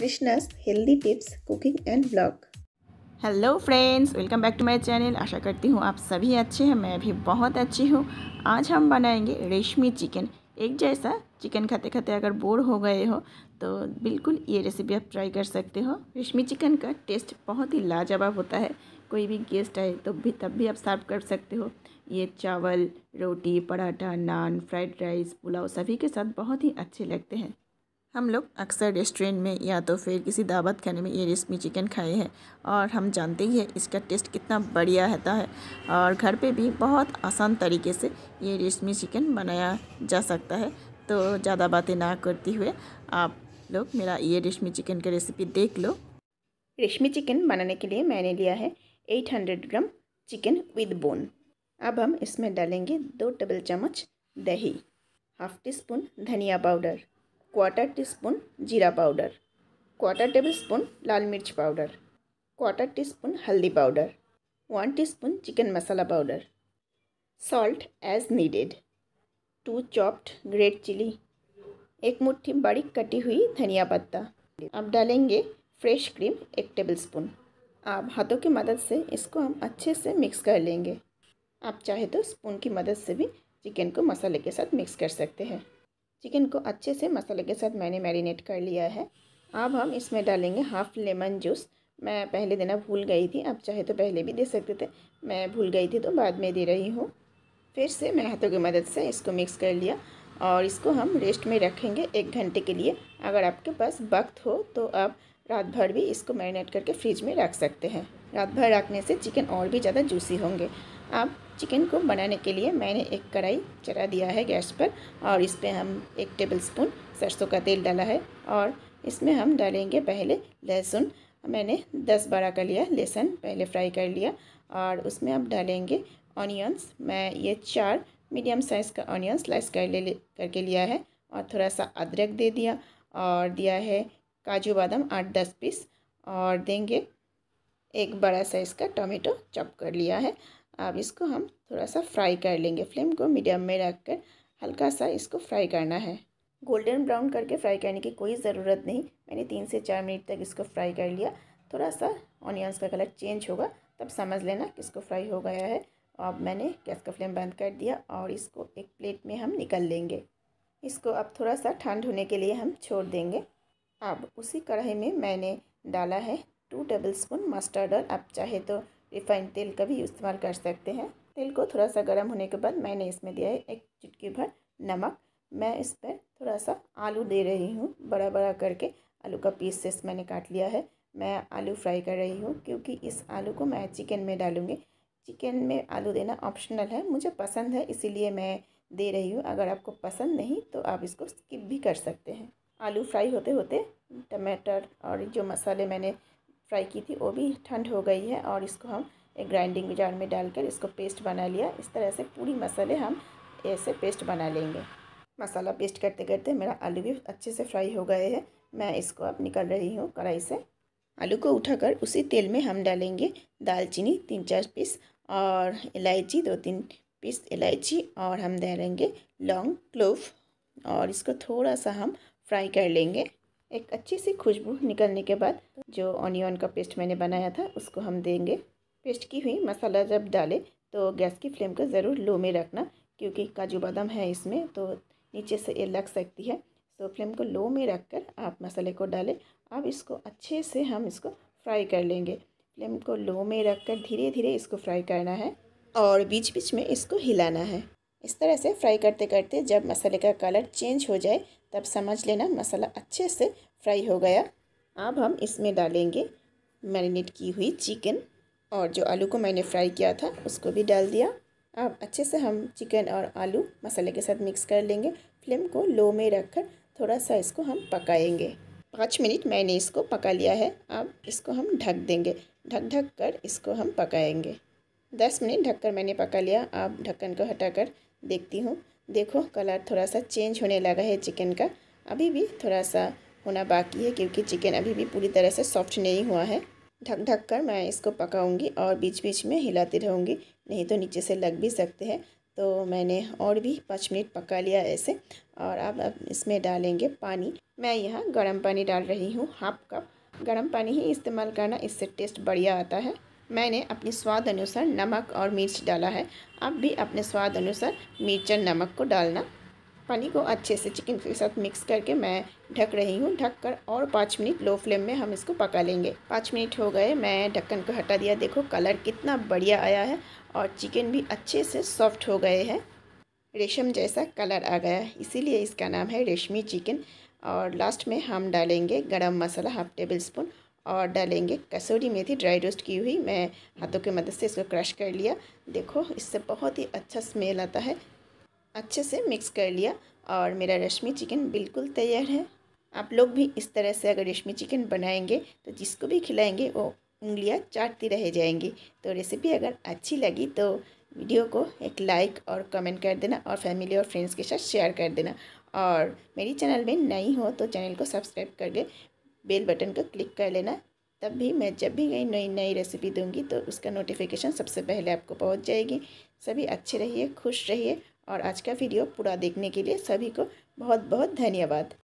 Krishna's healthy tips cooking and blog hello friends welcome back to my channel आशा करती हूँ आप सभी अच्छे हैं मैं भी बहुत अच्छी हूँ आज हम बनाएंगे रेशमी चिकन एक जैसा चिकन खाते खाते अगर बोर हो गए हो तो बिल्कुल ये रेसिपी आप ट्राई कर सकते हो रेशमी चिकन का टेस्ट बहुत ही लाजवाब होता है कोई भी गेस्ट आए तो भी तब भी आप सर्व कर सकते हो ये चावल रोटी पराठा नान फ्राइड राइस पुलाव सभी के साथ बहुत ही अच्छे लगते हैं हम लोग अक्सर रेस्टोरेंट में या तो फिर किसी दावत खाने में ये रेशमी चिकन खाए हैं और हम जानते ही हैं इसका टेस्ट कितना बढ़िया रहता है और घर पे भी बहुत आसान तरीके से ये रेशमी चिकन बनाया जा सकता है तो ज़्यादा बातें ना करते हुए आप लोग मेरा ये रेशमी चिकन का रेसिपी देख लो रेशमी चिकन बनाने के लिए मैंने लिया है eight gram chicken with bone अब हम इसमें डालेंगे दो टेबल चम्मच दही हाफ टी स्पून धनिया पाउडर क्वार्टर टी स्पून जीरा पाउडर क्वार्टर टेबल स्पून लाल मिर्च पाउडर क्वार्टर टी स्पून हल्दी powder one teaspoon chicken masala powder salt as needed two chopped green chilli एक मुट्ठी बारीक कटी हुई धनिया पत्ता अब डालेंगे फ्रेश क्रीम एक टेबल स्पून आप हाथों की मदद से इसको हम अच्छे से मिक्स कर लेंगे आप चाहे तो स्पून की मदद से भी चिकन को मसाले के साथ मिक्स कर सकते हैं चिकन को अच्छे से मसाले के साथ मैंने मैरिनेट कर लिया है अब हम इसमें डालेंगे हाफ़ लेमन जूस मैं पहले देना भूल गई थी आप चाहे तो पहले भी दे सकते थे मैं भूल गई थी तो बाद में दे रही हूँ फिर से मैं हाथों की मदद से इसको मिक्स कर लिया और इसको हम रेस्ट में रखेंगे एक घंटे के लिए अगर आपके पास वक्त हो तो आप रात भर भी इसको मैरिनेट करके फ्रिज में रख सकते हैं रात भर रखने से चिकन और भी ज़्यादा जूसी होंगे अब चिकन को बनाने के लिए मैंने एक कढ़ाई चढ़ा दिया है गैस पर और इस पर हम एक टेबल स्पून सरसों का तेल डाला है और इसमें हम डालेंगे पहले लहसुन मैंने दस बारह का लिया लहसुन पहले फ्राई कर लिया और उसमें अब डालेंगे ऑनियंस मैं ये चार मीडियम साइज़ का ऑनियन स्लाइस कर ले, ले करके लिया है और थोड़ा सा अदरक दे दिया और दिया है काजू बादाम आठ दस पीस और देंगे एक बड़ा साइज़ का टोमेटो चॉप कर लिया है अब इसको हम थोड़ा सा फ्राई कर लेंगे फ्लेम को मीडियम में रख कर हल्का सा इसको फ्राई करना है गोल्डन ब्राउन करके फ्राई करने की कोई ज़रूरत नहीं मैंने तीन से चार मिनट तक इसको फ्राई कर लिया थोड़ा सा ऑनियंस का कलर चेंज होगा तब समझ लेना कि इसको फ्राई हो गया है अब मैंने गैस का फ्लेम बंद कर दिया और इसको एक प्लेट में हम निकल लेंगे इसको अब थोड़ा सा ठंड होने के लिए हम छोड़ देंगे अब उसी कढ़ाई में मैंने डाला है टू टेबल स्पून मस्टर्ड और आप चाहे तो रिफाइंड तेल का भी इस्तेमाल कर सकते हैं तेल को थोड़ा सा गर्म होने के बाद मैंने इसमें दिया है एक चुटकी भर नमक मैं इस पर थोड़ा सा आलू दे रही हूँ बड़ा बड़ा करके आलू का पीसेस मैंने काट लिया है मैं आलू फ्राई कर रही हूँ क्योंकि इस आलू को मैं चिकन में डालूँगी चिकन में आलू देना ऑप्शनल है मुझे पसंद है इसीलिए मैं दे रही हूँ अगर आपको पसंद नहीं तो आप इसको स्किप भी कर सकते हैं आलू फ्राई होते होते टमाटर और जो मसाले मैंने फ्राई की थी वो भी ठंड हो गई है और इसको हम एक ग्राइंडिंग जार में डालकर इसको पेस्ट बना लिया इस तरह से पूरी मसाले हम ऐसे पेस्ट बना लेंगे मसाला पेस्ट करते करते मेरा आलू भी अच्छे से फ्राई हो गए हैं मैं इसको अब निकल रही हूँ कढ़ाई से आलू को उठाकर उसी तेल में हम डालेंगे दालचीनी तीन चार पीस और इलायची दो तीन पीस इलायची और हम डालेंगे लौंग क्लोव और इसको थोड़ा सा हम फ्राई कर लेंगे एक अच्छी सी खुशबू निकलने के बाद जो ऑनियन का पेस्ट मैंने बनाया था उसको हम देंगे पेस्ट की हुई मसाला जब डाले तो गैस की फ्लेम को ज़रूर लो में रखना क्योंकि काजू बादाम है इसमें तो नीचे से ये लग सकती है तो फ्लेम को लो में रख कर आप मसाले को डालें अब इसको अच्छे से हम इसको फ्राई कर लेंगे फ्लेम को लो में रख कर धीरे धीरे इसको फ्राई करना है और बीच बीच में इसको हिलाना है इस तरह से फ्राई करते करते जब मसाले का कलर चेंज हो जाए तब समझ लेना मसाला अच्छे से फ्राई हो गया अब हम इसमें डालेंगे मैरिनेट की हुई चिकन और जो आलू को मैंने फ्राई किया था उसको भी डाल दिया अब अच्छे से हम चिकन और आलू मसाले के साथ मिक्स कर लेंगे फ्लेम को लो में रखकर थोड़ा सा इसको हम पकाएंगे पाँच मिनट मैंने इसको पका लिया है अब इसको हम ढक देंगे ढक ढक कर इसको हम पकाएंगे दस मिनट ढककर मैंने पका लिया अब ढक्कन को हटाकर देखती हूँ देखो कलर थोड़ा सा चेंज होने लगा है चिकन का अभी भी थोड़ा सा होना बाकी है क्योंकि चिकन अभी भी पूरी तरह से सॉफ्ट नहीं हुआ है ढक ढक कर मैं इसको पकाऊंगी और बीच बीच में हिलाती रहूँगी नहीं तो नीचे से लग भी सकते हैं तो मैंने और भी पाँच मिनट पका लिया ऐसे और अब अब इसमें डालेंगे पानी मैं यहाँ गर्म पानी डाल रही हूँ हाफ कप गर्म पानी ही इस्तेमाल करना इससे टेस्ट बढ़िया आता है मैंने अपने स्वाद अनुसार नमक और मिर्च डाला है आप भी अपने स्वाद अनुसार मिर्च और नमक को डालना पानी को अच्छे से चिकन के साथ मिक्स करके मैं ढक रही हूँ ढक कर और पाँच मिनट लो फ्लेम में हम इसको पका लेंगे पाँच मिनट हो गए मैं ढक्कन को हटा दिया देखो कलर कितना बढ़िया आया है और चिकन भी अच्छे से सॉफ्ट हो गए हैं रेशम जैसा कलर आ गया इसीलिए इसका नाम है रेशमी चिकन और लास्ट में हम डालेंगे गरम मसाला हाफ टेबल स्पून और डालेंगे कसूरी मेथी ड्राई रोस्ट की हुई मैं हाथों की मदद से इसको क्रश कर लिया देखो इससे बहुत ही अच्छा स्मेल आता है अच्छे से मिक्स कर लिया और मेरा रेशमी चिकन बिल्कुल तैयार है आप लोग भी इस तरह से अगर रेशमी चिकन बनाएंगे तो जिसको भी खिलाएंगे वो उंगलियां चाटती रह जाएंगी तो रेसिपी अगर अच्छी लगी तो वीडियो को एक लाइक और कमेंट कर देना और फैमिली और फ्रेंड्स के साथ शेयर कर देना और मेरी चैनल में नई हो तो चैनल को सब्सक्राइब कर दे बेल बटन को क्लिक कर लेना तब भी मैं जब भी कहीं नई नई रेसिपी दूंगी तो उसका नोटिफिकेशन सबसे पहले आपको पहुंच जाएगी सभी अच्छे रहिए खुश रहिए और आज का वीडियो पूरा देखने के लिए सभी को बहुत बहुत धन्यवाद